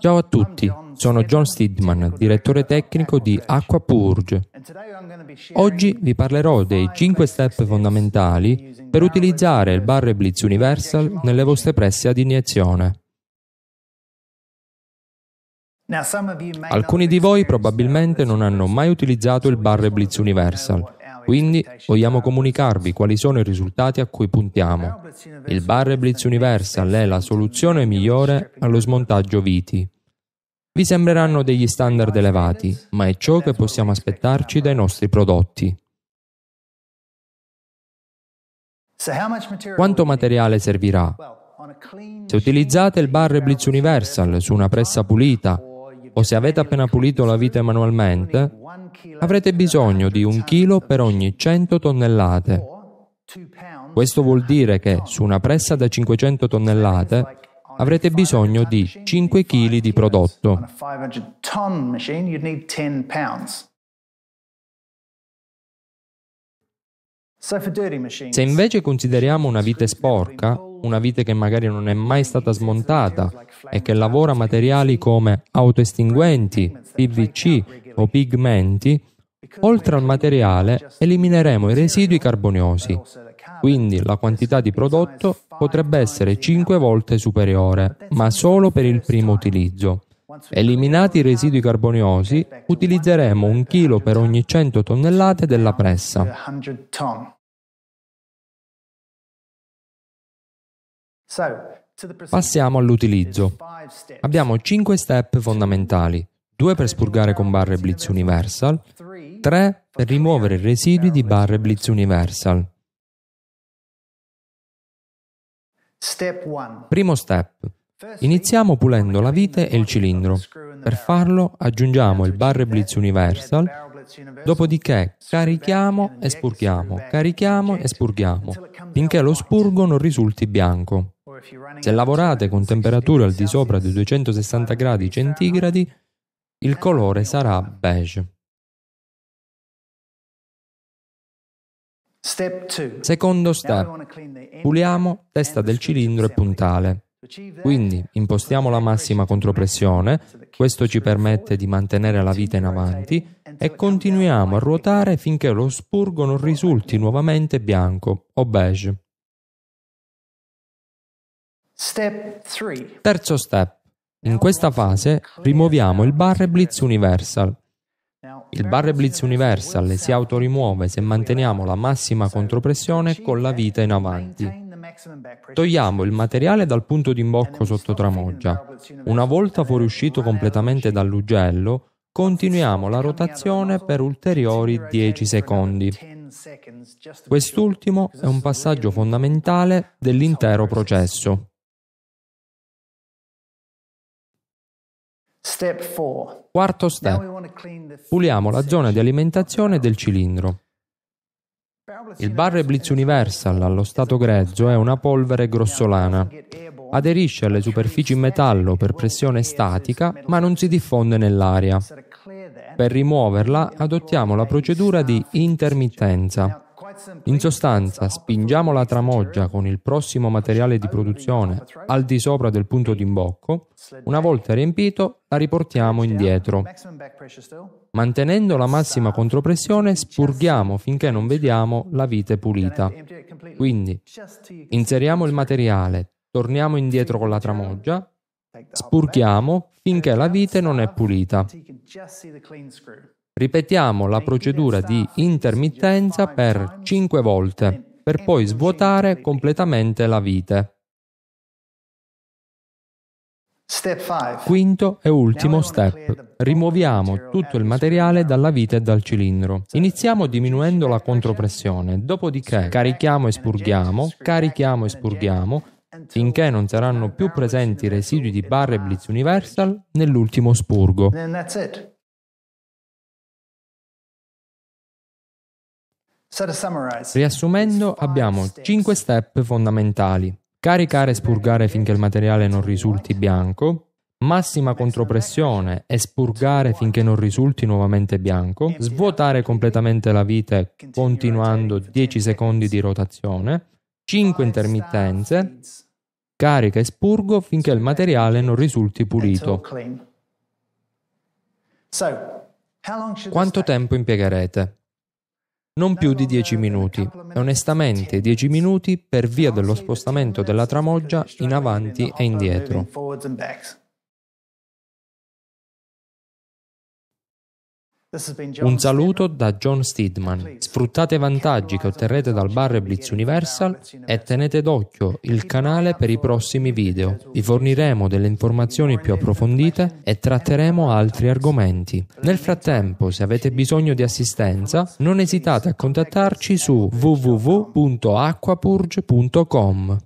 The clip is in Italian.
Ciao a tutti, sono John Stidman, direttore tecnico di Aqua Purge. Oggi vi parlerò dei 5 step fondamentali per utilizzare il Barre Blitz Universal nelle vostre presse ad iniezione. Alcuni di voi probabilmente non hanno mai utilizzato il Barre Blitz Universal quindi vogliamo comunicarvi quali sono i risultati a cui puntiamo. Il Barre Blitz Universal è la soluzione migliore allo smontaggio Viti. Vi sembreranno degli standard elevati, ma è ciò che possiamo aspettarci dai nostri prodotti. Quanto materiale servirà? Se utilizzate il Barre Blitz Universal su una pressa pulita o se avete appena pulito la vite manualmente, avrete bisogno di un chilo per ogni 100 tonnellate. Questo vuol dire che su una pressa da 500 tonnellate avrete bisogno di 5 kg di prodotto. Se invece consideriamo una vite sporca, una vite che magari non è mai stata smontata e che lavora materiali come autoestinguenti, PVC o pigmenti, oltre al materiale elimineremo i residui carboniosi. Quindi la quantità di prodotto potrebbe essere 5 volte superiore, ma solo per il primo utilizzo. Eliminati i residui carboniosi, utilizzeremo un chilo per ogni 100 tonnellate della pressa. Passiamo all'utilizzo. Abbiamo 5 step fondamentali, 2 per spurgare con barre Blitz Universal, 3 per rimuovere i residui di barre Blitz Universal. Primo step. Iniziamo pulendo la vite e il cilindro. Per farlo aggiungiamo il barre Blitz Universal Dopodiché carichiamo e spurghiamo, carichiamo e spurghiamo, finché lo spurgo non risulti bianco. Se lavorate con temperature al di sopra di 260 gradi centigradi, il colore sarà beige. Secondo step, puliamo testa del cilindro e puntale. Quindi impostiamo la massima contropressione, questo ci permette di mantenere la vita in avanti e continuiamo a ruotare finché lo spurgo non risulti nuovamente bianco o beige. Terzo step. In questa fase rimuoviamo il barre blitz universal. Il barre blitz universal si autorimuove se manteniamo la massima contropressione con la vita in avanti. Togliamo il materiale dal punto di imbocco sotto tramoggia. Una volta fuoriuscito completamente dall'ugello, continuiamo la rotazione per ulteriori 10 secondi. Quest'ultimo è un passaggio fondamentale dell'intero processo. Quarto step. Puliamo la zona di alimentazione del cilindro. Il Barre Blitz Universal allo stato grezzo è una polvere grossolana. Aderisce alle superfici in metallo per pressione statica, ma non si diffonde nell'aria. Per rimuoverla adottiamo la procedura di intermittenza. In sostanza, spingiamo la tramoggia con il prossimo materiale di produzione al di sopra del punto di imbocco. una volta riempito la riportiamo indietro. Mantenendo la massima contropressione spurghiamo finché non vediamo la vite pulita. Quindi inseriamo il materiale, torniamo indietro con la tramoggia, spurghiamo finché la vite non è pulita. Ripetiamo la procedura di intermittenza per 5 volte, per poi svuotare completamente la vite. Quinto e ultimo step. Rimuoviamo tutto il materiale dalla vite e dal cilindro. Iniziamo diminuendo la contropressione, dopodiché carichiamo e spurghiamo, carichiamo e spurghiamo, finché non saranno più presenti residui di barre Blitz Universal nell'ultimo spurgo. Riassumendo, abbiamo 5 step fondamentali. Caricare e spurgare finché il materiale non risulti bianco, massima contropressione e spurgare finché non risulti nuovamente bianco, svuotare completamente la vite continuando 10 secondi di rotazione, 5 intermittenze, carica e spurgo finché il materiale non risulti pulito. Quanto tempo impiegherete? non più di 10 minuti. E onestamente 10 minuti per via dello spostamento della tramoggia in avanti e indietro. Un saluto da John Steedman. Sfruttate i vantaggi che otterrete dal bar Blitz Universal e tenete d'occhio il canale per i prossimi video. Vi forniremo delle informazioni più approfondite e tratteremo altri argomenti. Nel frattempo, se avete bisogno di assistenza, non esitate a contattarci su www.acquapurge.com.